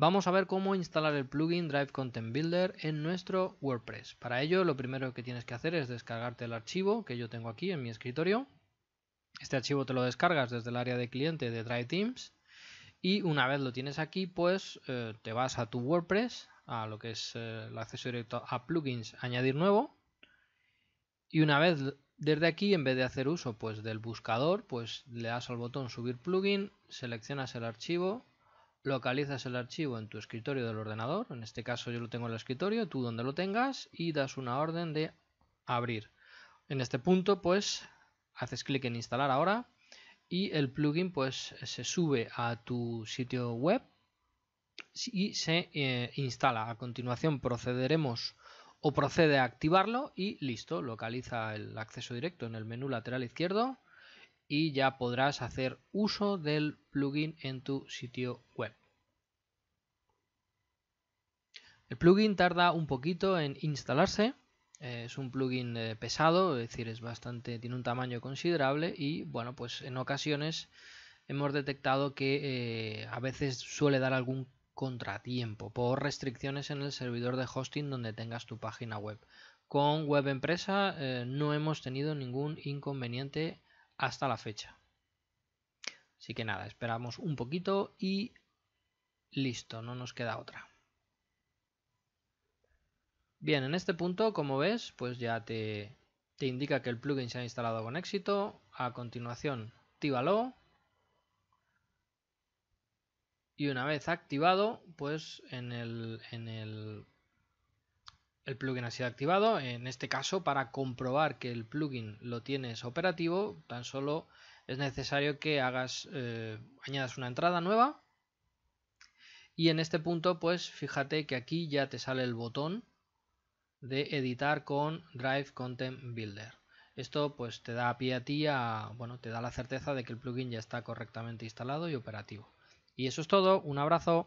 Vamos a ver cómo instalar el plugin Drive Content Builder en nuestro WordPress. Para ello lo primero que tienes que hacer es descargarte el archivo que yo tengo aquí en mi escritorio. Este archivo te lo descargas desde el área de cliente de Drive Teams y una vez lo tienes aquí pues eh, te vas a tu WordPress, a lo que es eh, el acceso directo a plugins, añadir nuevo y una vez desde aquí en vez de hacer uso pues del buscador pues le das al botón subir plugin, seleccionas el archivo localizas el archivo en tu escritorio del ordenador, en este caso yo lo tengo en el escritorio, tú donde lo tengas y das una orden de abrir. En este punto pues haces clic en instalar ahora y el plugin pues se sube a tu sitio web y se eh, instala. A continuación procederemos o procede a activarlo y listo, localiza el acceso directo en el menú lateral izquierdo y ya podrás hacer uso del plugin en tu sitio web. El plugin tarda un poquito en instalarse, eh, es un plugin eh, pesado, es decir, es bastante, tiene un tamaño considerable y bueno, pues en ocasiones hemos detectado que eh, a veces suele dar algún contratiempo por restricciones en el servidor de hosting donde tengas tu página web. Con Web Empresa no hemos tenido ningún inconveniente hasta la fecha. Así que nada, esperamos un poquito y listo, no nos queda otra. Bien, en este punto, como ves, pues ya te, te indica que el plugin se ha instalado con éxito. A continuación, activalo Y una vez activado, pues en el, en el el plugin ha sido activado, en este caso para comprobar que el plugin lo tienes operativo, tan solo es necesario que hagas, eh, añadas una entrada nueva y en este punto pues fíjate que aquí ya te sale el botón de editar con Drive Content Builder. Esto pues te da pie a ti a, bueno, te da la certeza de que el plugin ya está correctamente instalado y operativo. Y eso es todo, un abrazo.